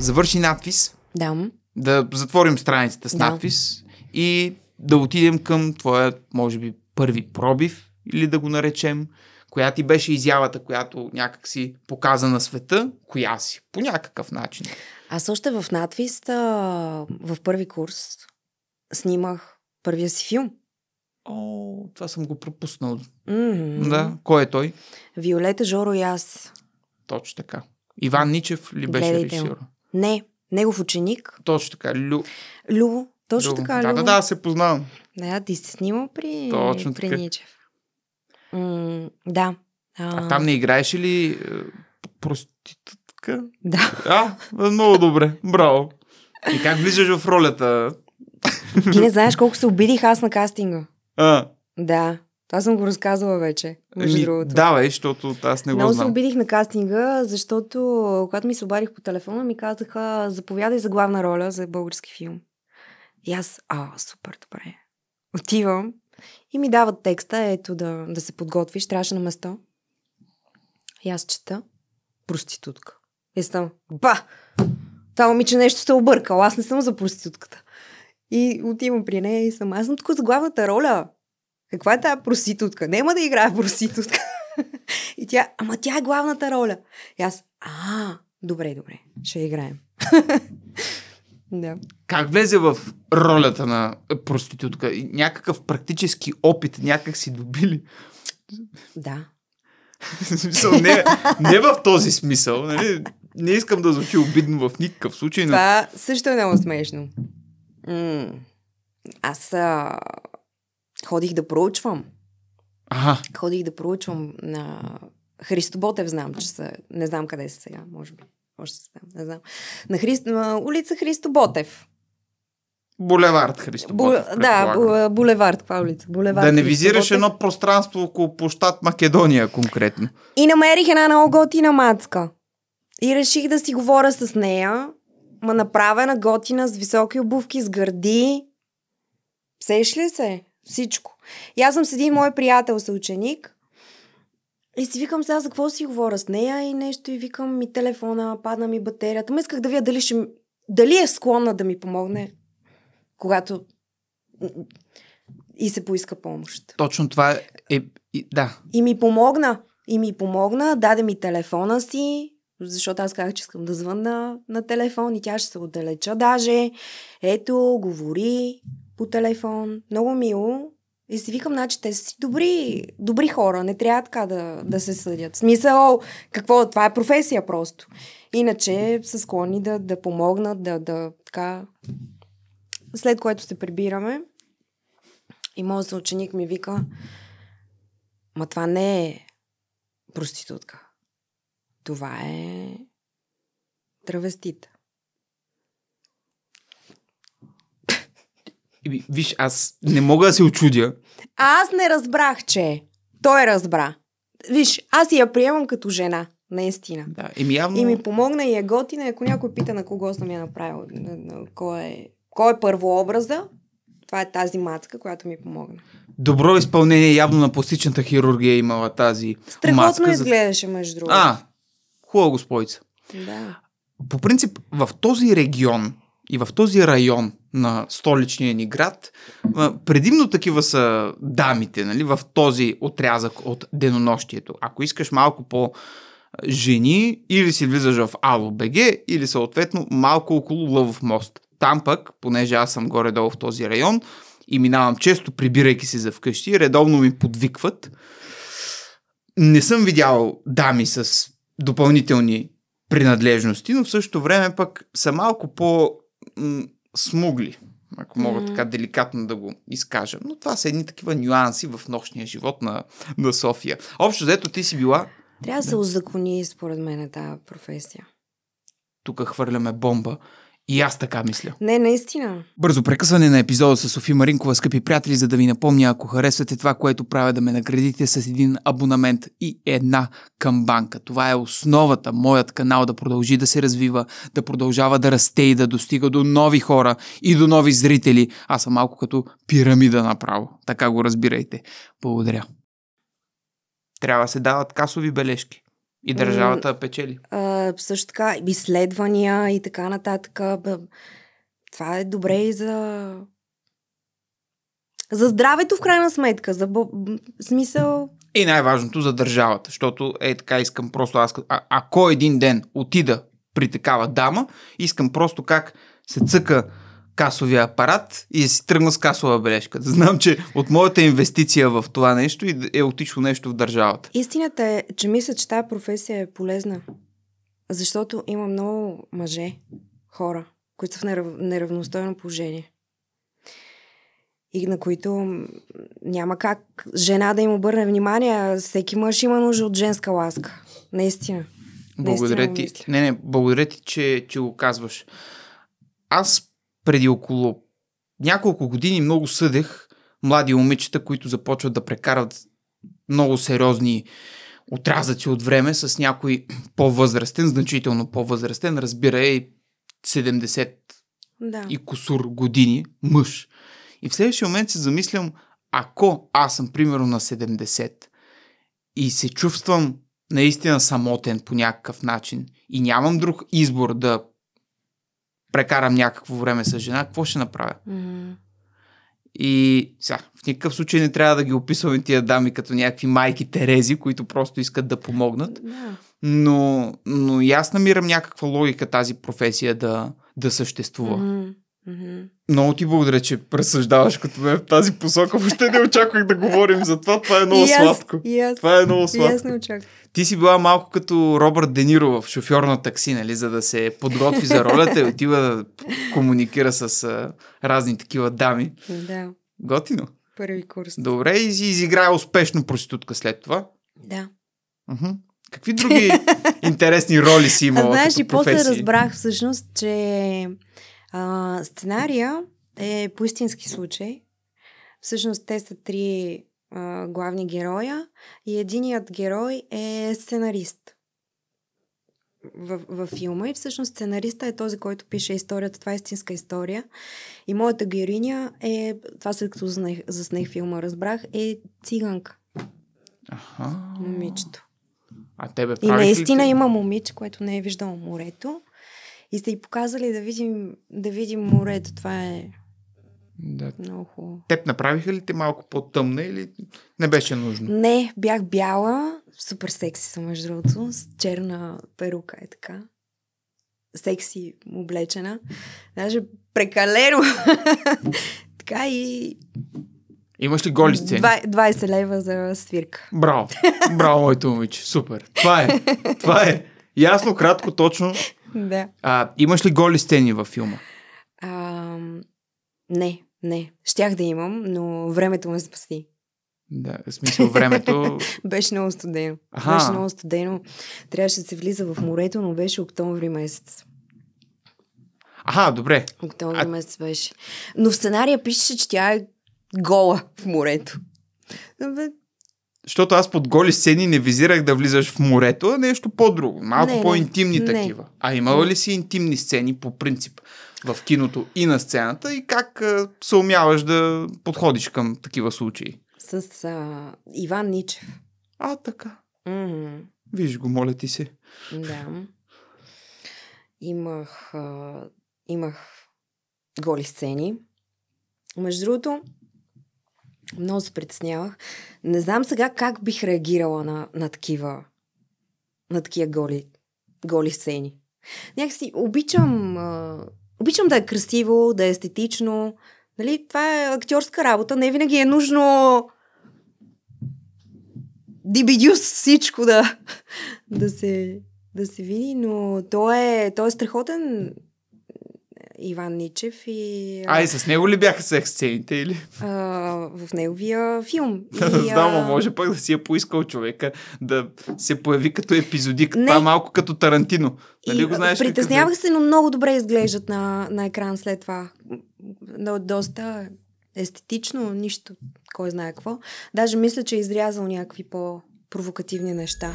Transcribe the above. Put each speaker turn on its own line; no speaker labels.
завърши надпис. Да. Да затворим страницата с да. надпис и да отидем към твоя, може би, първи пробив, или да го наречем, коя ти беше изявата, която някак си показа на света, коя си, по някакъв начин. Аз още в
надвист, в първи курс, снимах първия си филм. О, това съм го пропуснал. Mm-hmm. Да, кой е той? Виолета, Жоро и аз.
Точно така. Иван Ничев ли беше режисьор? Не, негов ученик. Точно така, Лю. Лю, точно Лю. така, Лю. Да, да, да, се познавам.
Да, ти сте снимал при, точно при така. Ничев. М- да. А... а там не
играеш ли е, проститутка? Да. А, много добре, браво. И как влизаш в ролята?
Ти не знаеш колко се обидих аз на кастинга. А. Да. Аз съм го разказвала вече, Ми, Да, бе,
защото аз не го Много знам. се
обидих на кастинга, защото когато ми се обадих по телефона, ми казаха заповядай за главна роля за български филм. И аз, а, супер, добре. Отивам и ми дават текста, ето да, да се подготвиш, трябваше на место. И аз чета проститутка. И съм, ба, това момиче нещо се е объркал, аз не съм за проститутката. И отивам при нея и съм, аз съм тук за главната роля. Каква е тази проститутка? Нема да играе проститутка. И тя, ама тя е главната роля. И аз, а, добре, добре, ще играем. да.
Как влезе в ролята на проститутка? Някакъв практически опит някак си добили? Да. смисъл, не, не в този смисъл. Не, нали? Не искам да звучи обидно в никакъв случай. Но... Това
също е много смешно. М- аз а, ходих да проучвам. Ага. Ходих да проучвам на Христо Ботев, знам, че са... Не знам къде са сега, може би. Може са там, не знам. На, Христ... на улица Христо Ботев.
Булевард Христо Бу... Ботев, Да,
булевард, каква улица? Булевард, да не визираш едно
пространство около площад Македония конкретно.
И намерих една много готина мацка. И реших да си говоря с нея. Ма направена готина с високи обувки, с гърди. Сеш ли се? всичко. И аз съм с един мой приятел съученик и си викам сега за какво си говоря с нея и нещо и викам ми телефона, падна ми батерията. Ма исках да видя дали, ще, дали е склонна да ми помогне, когато и се поиска помощ.
Точно това е... И, да.
И ми помогна. И ми помогна, даде ми телефона си, защото аз казах, че искам да звънна на телефон и тя ще се отдалеча даже. Ето, говори, по телефон, много мило. И си викам, значи те са си добри, добри хора, не трябва така да, да се съдят. Смисъл, какво, това е професия просто. Иначе са склонни да, да помогнат, да, да така... След което се прибираме и моят съученик ми вика, ма това не е проститутка. Това е травестита.
виж, аз не мога да се очудя.
А аз не разбрах, че той разбра. Виж, аз я приемам като жена. Наистина. Да, и, ми явно... и ми помогна и е готина. Ако някой пита на кого съм я направил, на, на, кой, е, кой е първообраза, това е тази мацка, която ми помогна.
Добро изпълнение явно на пластичната хирургия е имала тази Страхотно Страхотно изглеждаше,
между другото. А,
хубава господица. Да. По принцип, в този регион и в този район на столичния ни град. Предимно такива са дамите, нали, в този отрязък от денонощието. Ако искаш малко по жени, или си влизаш в Ало БГ, или съответно малко около Лъвов мост. Там пък, понеже аз съм горе-долу в този район и минавам често, прибирайки се за вкъщи, редовно ми подвикват. Не съм видял дами с допълнителни принадлежности, но в същото време пък са малко по смугли, ако мога mm. така деликатно да го изкажа. Но това са едни такива нюанси в нощния живот на, на София. Общо, заето ти си била... Трябва да се
узакони, според мен, тази професия.
Тук хвърляме бомба и аз така мисля.
Не, наистина.
Бързо прекъсване на епизода с Софи Маринкова, скъпи приятели, за да ви напомня, ако харесвате това, което правя, да ме наградите с един абонамент и една камбанка. Това е основата, моят канал да продължи да се развива, да продължава да расте и да достига до нови хора и до нови зрители. Аз съм малко като пирамида направо. Така го разбирайте. Благодаря. Трябва да се дават касови бележки. И държавата печели.
А, е, също така изследвания и така нататък. Това е добре и за... За здравето в крайна сметка, за бо... смисъл...
И най-важното за държавата, защото е така искам просто аз... А, ако един ден отида при такава дама, искам просто как се цъка касовия апарат и си тръгна с касова бележка. Знам, че от моята инвестиция в това нещо е отишло нещо в държавата.
Истината е, че мисля, че тази професия е полезна. Защото има много мъже, хора, които са в нерав... неравностойно положение. И на които няма как жена да им обърне внимание. Всеки мъж има нужда от женска ласка. Наистина. Благодаря ти.
Не, не, благодаря ти, че, че го казваш. Аз преди около няколко години много съдех млади момичета, които започват да прекарат много сериозни отрязъци от време с някой по-възрастен, значително по-възрастен, разбира е и 70 да. и косур години мъж. И в следващия момент се замислям, ако аз съм примерно на 70 и се чувствам наистина самотен по някакъв начин и нямам друг избор да прекарам някакво време с жена, какво ще направя? Mm-hmm. И сега, в никакъв случай не трябва да ги описваме тия дами като някакви майки Терези, които просто искат да помогнат. Но, но и аз намирам някаква логика тази професия да, да съществува. Mm-hmm. Mm-hmm. Много ти благодаря, че пресъждаваш като мен в тази посока. Въобще не очаквах да говорим за това. Това е много yes, сладко. Yes,
това е много сладко. Yes, не
Ти си била малко като Робърт Дениро в шофьор на такси, нали, за да се подготви за ролята и отива да комуникира с а, разни такива дами. Да. Готино. Първи курс. Добре, и си изиграя успешно проститутка след това. Да. Уху. Какви други интересни роли си имала? А, знаеш, и после разбрах
всъщност, че а, сценария е по истински случай. Всъщност те са три а, главни героя и единият герой е сценарист в, в филма и всъщност сценариста е този, който пише историята. Това е истинска история. И моята героиня е, това след като заснех, заснех филма, разбрах, е циганка.
Аха. Момичето. А тебе И наистина ли?
има момиче, което не е виждало морето и сте й показали да видим, да видим морето. Това е да. Много хубаво.
Теб направиха ли те малко по-тъмна или не беше нужно?
Не, бях бяла. Супер секси съм, между другото. С черна перука е така. Секси облечена. Даже прекалено. така и...
Имаш ли голи сцени?
20 лева за свирка.
Браво. Браво, моето момиче. Супер. Това е. Това е. Ясно, кратко, точно. Да. А, имаш ли голи стени във филма?
А, не, не. Щях да имам, но времето ме спаси.
Да, в смисъл времето... беше много студено. Аха. Беше много
студено. Трябваше да се влиза в морето, но беше октомври месец.
Аха, добре.
Октомври а... месец беше. Но в сценария пише, че тя е гола в морето. Бе,
защото аз под голи сцени не визирах да влизаш в морето, а нещо по-друго. Малко не, по-интимни не, такива. Не. А имала ли си интимни сцени по принцип в киното и на сцената и как се умяваш да подходиш към такива случаи?
С а, Иван Ничев. А, така. Mm-hmm.
Виж го, моля ти се.
Да. Имах, а, имах голи сцени. Между другото, много се притеснявах. Не знам сега как бих реагирала на, на такива на такива голи, голи сцени. Някакси обичам, обичам да е красиво, да е естетично. Нали? Това е актьорска работа. Не винаги е нужно дибидюс всичко да, да, се, да се види, но то е, то е страхотен Иван Ничев и... А, и
с него ли бяха секс сцените или?
А, в неговия филм. И, Знам, а... може пък да
си е поискал човека да се появи като епизодик. Не. Това е малко като Тарантино. Нали и, го знаеш? Притеснявах
се, но много добре изглеждат на, на екран след това. Но, доста естетично, нищо, кой знае какво. Даже мисля, че е изрязал някакви по-провокативни неща.